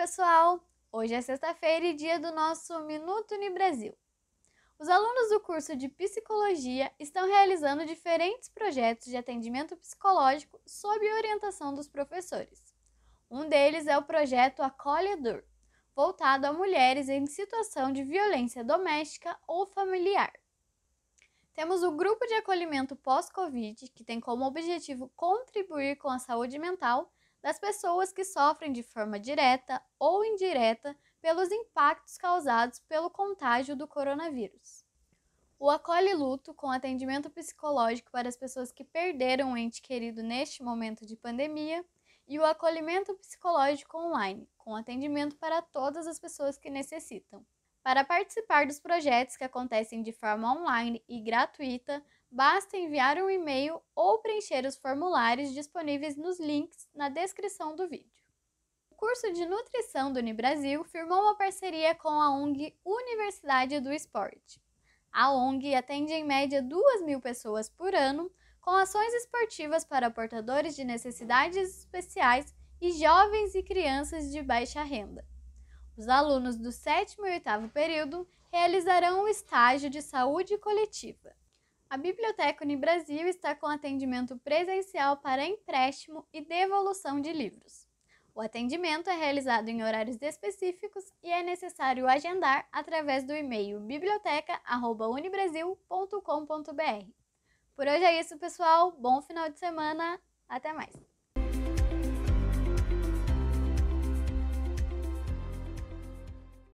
pessoal! Hoje é sexta-feira e dia do nosso Minuto no Brasil. Os alunos do curso de Psicologia estão realizando diferentes projetos de atendimento psicológico sob orientação dos professores. Um deles é o projeto Acolhedor, voltado a mulheres em situação de violência doméstica ou familiar. Temos o grupo de acolhimento pós-Covid, que tem como objetivo contribuir com a saúde mental das pessoas que sofrem de forma direta ou indireta pelos impactos causados pelo contágio do coronavírus. O acolhe luto com atendimento psicológico para as pessoas que perderam um ente querido neste momento de pandemia e o acolhimento psicológico online, com atendimento para todas as pessoas que necessitam, para participar dos projetos que acontecem de forma online e gratuita, basta enviar um e-mail ou preencher os formulários disponíveis nos links na descrição do vídeo. O curso de nutrição do Unibrasil firmou uma parceria com a ONG Universidade do Esporte. A ONG atende em média 2 mil pessoas por ano, com ações esportivas para portadores de necessidades especiais e jovens e crianças de baixa renda. Os alunos do sétimo e oitavo período realizarão o estágio de saúde coletiva. A Biblioteca Unibrasil está com atendimento presencial para empréstimo e devolução de livros. O atendimento é realizado em horários específicos e é necessário agendar através do e-mail biblioteca.unibrasil.com.br. Por hoje é isso, pessoal. Bom final de semana. Até mais!